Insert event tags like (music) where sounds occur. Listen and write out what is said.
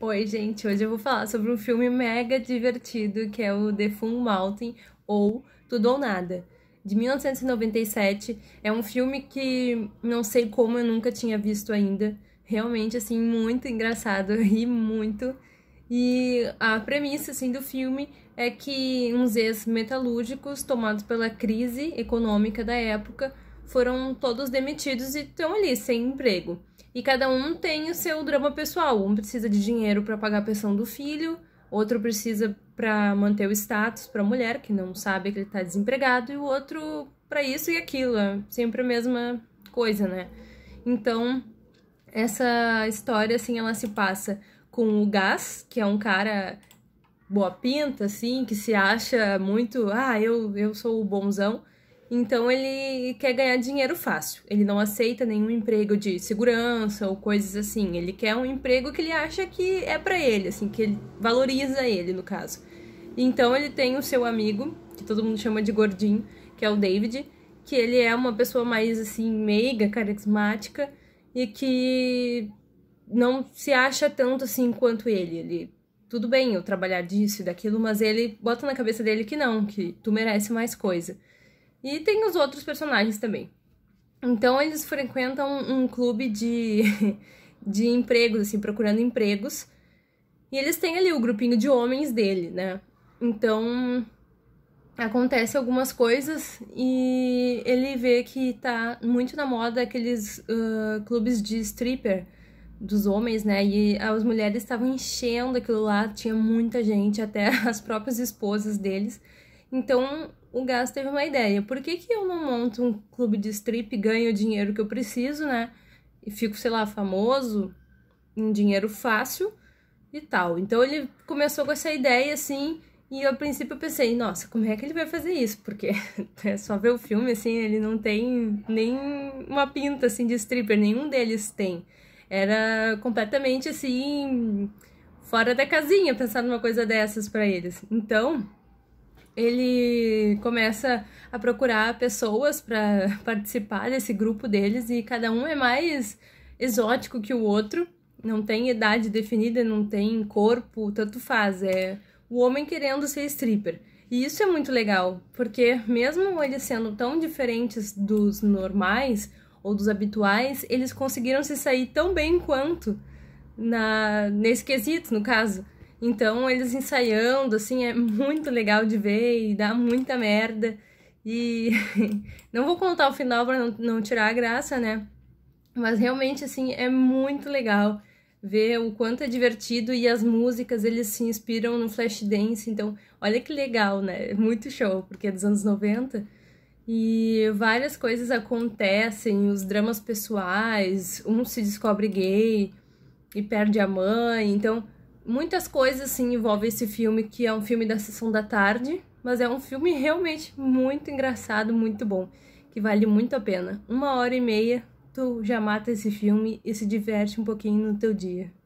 Oi, gente. Hoje eu vou falar sobre um filme mega divertido que é o The Fun Mountain ou Tudo ou Nada, de 1997. É um filme que não sei como eu nunca tinha visto ainda. Realmente, assim, muito engraçado. (laughs) Eu ri muito. E a premissa, assim, do filme é que uns ex-metalúrgicos tomados pela crise econômica da época foram todos demitidos e estão ali sem emprego. E cada um tem o seu drama pessoal. Um precisa de dinheiro para pagar a pensão do filho, outro precisa para manter o status para a mulher, que não sabe que ele está desempregado, e o outro para isso e aquilo. É sempre a mesma coisa, né? Então, essa história, assim, ela se passa com o Gás, que é um cara boa pinta, assim, que se acha muito, ah, eu, eu sou o bonzão. Então ele quer ganhar dinheiro fácil. Ele não aceita nenhum emprego de segurança ou coisas assim. Ele quer um emprego que ele acha que é para ele, assim, que ele valoriza ele no caso. Então ele tem o seu amigo, que todo mundo chama de gordinho, que é o David, que ele é uma pessoa mais assim meiga, carismática e que não se acha tanto assim quanto ele. Ele tudo bem eu trabalhar disso e daquilo, mas ele bota na cabeça dele que não, que tu merece mais coisa. E tem os outros personagens também. Então eles frequentam um clube de, (laughs) de empregos, assim, procurando empregos. E eles têm ali o grupinho de homens dele, né? Então acontece algumas coisas e ele vê que tá muito na moda aqueles uh, clubes de stripper dos homens, né? E as mulheres estavam enchendo aquilo lá, tinha muita gente, até (laughs) as próprias esposas deles. Então o Gás teve uma ideia. Por que, que eu não monto um clube de strip, ganho o dinheiro que eu preciso, né? E fico, sei lá, famoso, um dinheiro fácil e tal. Então ele começou com essa ideia assim, e eu, a princípio eu pensei, nossa, como é que ele vai fazer isso? Porque (laughs) é só ver o filme assim, ele não tem nem uma pinta assim de stripper, nenhum deles tem. Era completamente assim fora da casinha pensar numa coisa dessas para eles. Então, ele começa a procurar pessoas para (laughs) participar desse grupo deles e cada um é mais exótico que o outro, não tem idade definida, não tem corpo, tanto faz, é o homem querendo ser stripper. E isso é muito legal, porque mesmo eles sendo tão diferentes dos normais ou dos habituais, eles conseguiram se sair tão bem quanto na nesse quesito, no caso. Então, eles ensaiando, assim, é muito legal de ver e dá muita merda. E (laughs) não vou contar o final para não, não tirar a graça, né? Mas realmente, assim, é muito legal ver o quanto é divertido e as músicas eles se inspiram no Flashdance. Então, olha que legal, né? É muito show, porque é dos anos 90. E várias coisas acontecem, os dramas pessoais, um se descobre gay e perde a mãe. Então, muitas coisas assim envolvem esse filme, que é um filme da sessão da tarde, mas é um filme realmente muito engraçado, muito bom, que vale muito a pena. Uma hora e meia, tu já mata esse filme e se diverte um pouquinho no teu dia.